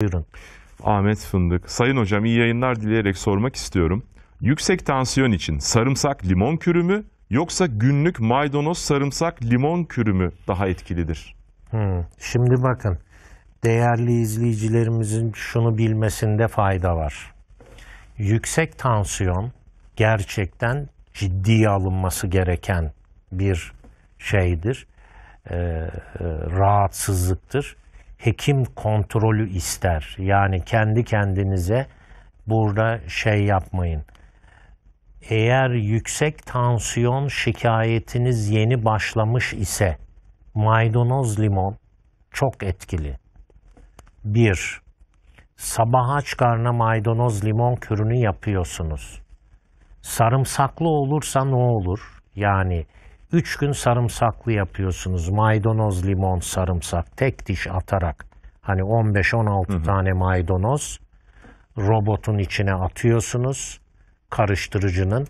Buyurun. Ahmet Fındık. Sayın hocam iyi yayınlar dileyerek sormak istiyorum. Yüksek tansiyon için sarımsak limon kürü mü yoksa günlük maydanoz sarımsak limon kürü mü daha etkilidir? Hmm. Şimdi bakın değerli izleyicilerimizin şunu bilmesinde fayda var. Yüksek tansiyon gerçekten ciddiye alınması gereken bir şeydir, e, rahatsızlıktır hekim kontrolü ister. Yani kendi kendinize burada şey yapmayın. Eğer yüksek tansiyon şikayetiniz yeni başlamış ise maydanoz limon çok etkili. 1. sabaha aç karnına maydanoz limon kürünü yapıyorsunuz. Sarımsaklı olursa ne olur? Yani Üç gün sarımsaklı yapıyorsunuz. Maydanoz, limon, sarımsak tek diş atarak. Hani 15-16 tane maydanoz robotun içine atıyorsunuz karıştırıcının.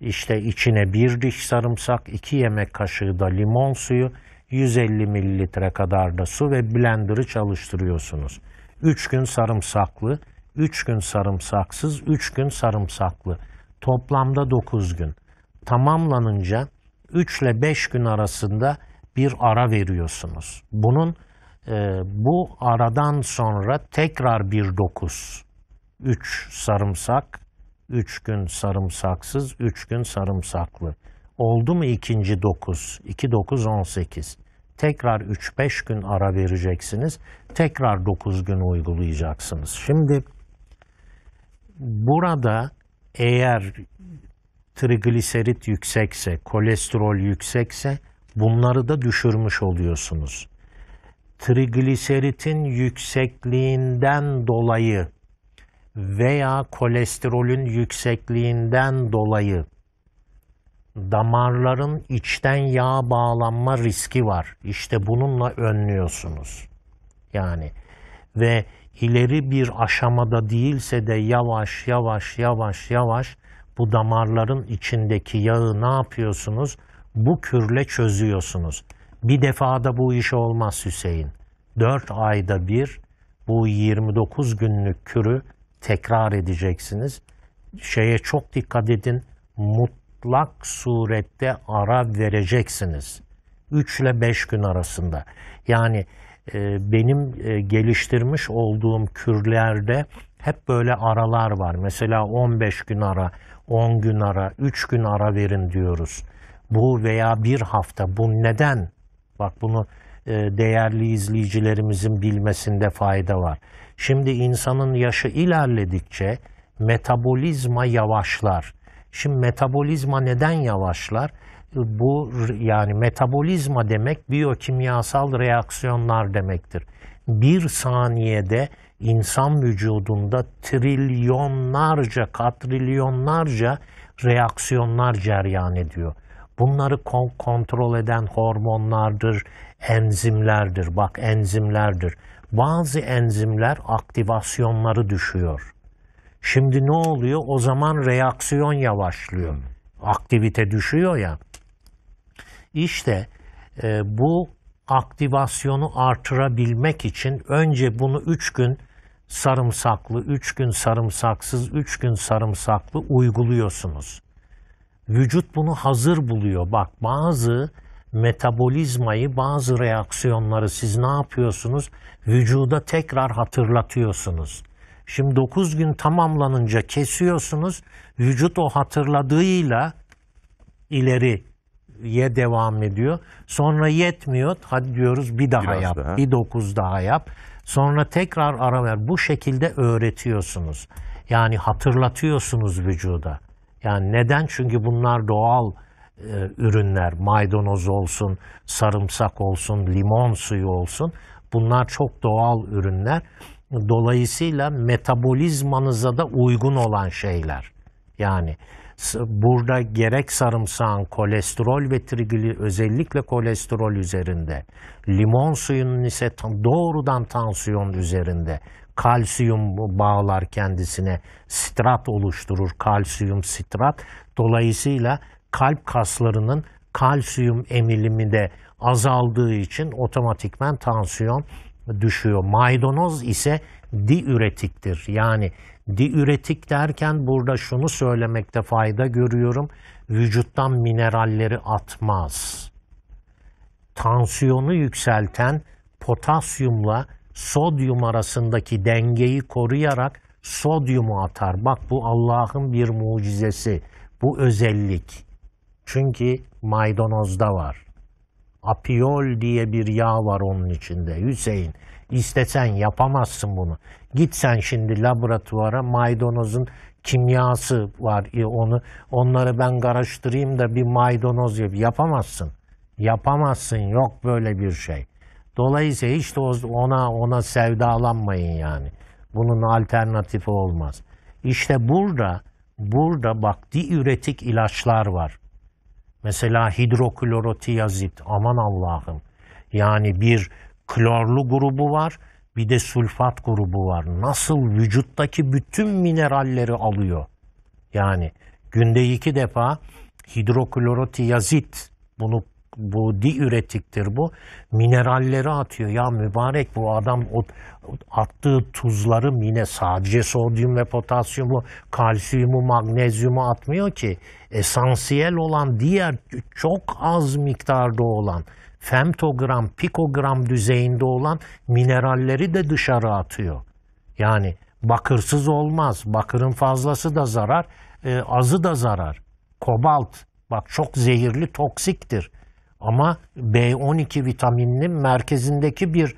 İşte içine bir diş sarımsak, iki yemek kaşığı da limon suyu, 150 mililitre kadar da su ve blender'ı çalıştırıyorsunuz. Üç gün sarımsaklı, üç gün sarımsaksız, üç gün sarımsaklı. Toplamda dokuz gün. Tamamlanınca 3 ile 5 gün arasında bir ara veriyorsunuz. Bunun e, bu aradan sonra tekrar bir dokuz. 3 sarımsak, 3 gün sarımsaksız, 3 gün sarımsaklı. Oldu mu ikinci dokuz? 2 dokuz 18. Tekrar 3-5 gün ara vereceksiniz. Tekrar 9 gün uygulayacaksınız. Şimdi burada eğer trigliserit yüksekse, kolesterol yüksekse bunları da düşürmüş oluyorsunuz. Trigliseritin yüksekliğinden dolayı veya kolesterolün yüksekliğinden dolayı damarların içten yağ bağlanma riski var. İşte bununla önlüyorsunuz. Yani ve ileri bir aşamada değilse de yavaş yavaş yavaş yavaş bu damarların içindeki yağı ne yapıyorsunuz? Bu kürle çözüyorsunuz. Bir defada bu iş olmaz Hüseyin. Dört ayda bir bu 29 günlük kürü tekrar edeceksiniz. Şeye çok dikkat edin. Mutlak surette ara vereceksiniz. 3 ile 5 gün arasında. Yani e, benim e, geliştirmiş olduğum kürlerde hep böyle aralar var. Mesela 15 gün ara, 10 gün ara, 3 gün ara verin diyoruz. Bu veya bir hafta. Bu neden? Bak bunu e, değerli izleyicilerimizin bilmesinde fayda var. Şimdi insanın yaşı ilerledikçe metabolizma yavaşlar. Şimdi metabolizma neden yavaşlar? Bu yani metabolizma demek biyokimyasal reaksiyonlar demektir. Bir saniyede insan vücudunda trilyonlarca, katrilyonlarca reaksiyonlar ceryan ediyor. Bunları kontrol eden hormonlardır, enzimlerdir. Bak enzimlerdir. Bazı enzimler aktivasyonları düşüyor. Şimdi ne oluyor? O zaman reaksiyon yavaşlıyor. Aktivite düşüyor ya. İşte e, bu aktivasyonu artırabilmek için önce bunu üç gün sarımsaklı, üç gün sarımsaksız, üç gün sarımsaklı uyguluyorsunuz. Vücut bunu hazır buluyor. Bak bazı metabolizmayı, bazı reaksiyonları siz ne yapıyorsunuz? Vücuda tekrar hatırlatıyorsunuz. Şimdi 9 gün tamamlanınca kesiyorsunuz. Vücut o hatırladığıyla ileri ye devam ediyor. Sonra yetmiyor. Hadi diyoruz bir daha Biraz yap. Daha. Bir dokuz daha yap. Sonra tekrar ara ver. Bu şekilde öğretiyorsunuz. Yani hatırlatıyorsunuz vücuda. Yani neden? Çünkü bunlar doğal e, ürünler. Maydanoz olsun, sarımsak olsun, limon suyu olsun. Bunlar çok doğal ürünler. Dolayısıyla metabolizmanıza da uygun olan şeyler. Yani burada gerek sarımsağın kolesterol ve trigli özellikle kolesterol üzerinde, limon suyunun ise doğrudan tansiyon üzerinde, kalsiyum bağlar kendisine, sitrat oluşturur, kalsiyum sitrat Dolayısıyla kalp kaslarının kalsiyum emilimi de azaldığı için otomatikmen tansiyon düşüyor. Maydanoz ise diüretiktir. Yani diüretik derken burada şunu söylemekte fayda görüyorum. Vücuttan mineralleri atmaz. Tansiyonu yükselten potasyumla sodyum arasındaki dengeyi koruyarak sodyumu atar. Bak bu Allah'ın bir mucizesi. Bu özellik. Çünkü maydanozda var. Apiol diye bir yağ var onun içinde Hüseyin. İstesen yapamazsın bunu. Gitsen şimdi laboratuvara maydanozun kimyası var e, onu onları ben karıştırayım da bir maydanoz yap yapamazsın. Yapamazsın yok böyle bir şey. Dolayısıyla hiç de ona ona sevdalanmayın yani. Bunun alternatifi olmaz. İşte burada burada bak diüretik ilaçlar var. Mesela hidroklorotiyazit aman Allah'ım. Yani bir klorlu grubu var bir de sülfat grubu var. Nasıl vücuttaki bütün mineralleri alıyor. Yani günde iki defa hidroklorotiyazit bunu bu diüretiktir bu. Mineralleri atıyor. Ya mübarek bu adam o, attığı tuzları mine sadece sodyum ve potasyumu, kalsiyumu, magnezyumu atmıyor ki. Esansiyel olan diğer çok az miktarda olan femtogram, pikogram düzeyinde olan mineralleri de dışarı atıyor. Yani bakırsız olmaz. Bakırın fazlası da zarar, e, azı da zarar. Kobalt bak çok zehirli, toksiktir. Ama B12 vitamininin merkezindeki bir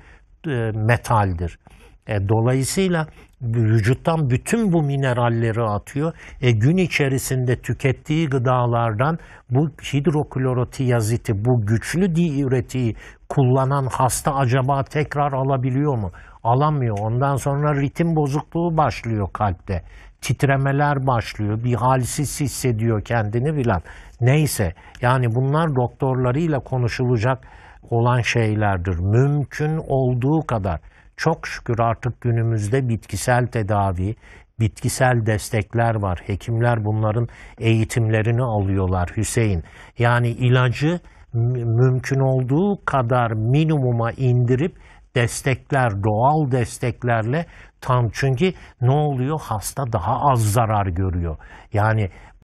e, metaldir. E, dolayısıyla vücuttan bütün bu mineralleri atıyor. E, gün içerisinde tükettiği gıdalardan bu hidroklorotiyaziti, bu güçlü diüretiği kullanan hasta acaba tekrar alabiliyor mu? Alamıyor. Ondan sonra ritim bozukluğu başlıyor kalpte titremeler başlıyor. Bir halsiz hissediyor kendini bilen. Neyse yani bunlar doktorlarıyla konuşulacak olan şeylerdir. Mümkün olduğu kadar çok şükür artık günümüzde bitkisel tedavi, bitkisel destekler var. Hekimler bunların eğitimlerini alıyorlar Hüseyin. Yani ilacı mümkün olduğu kadar minimuma indirip destekler, doğal desteklerle Tam çünkü ne oluyor? Hasta daha az zarar görüyor. Yani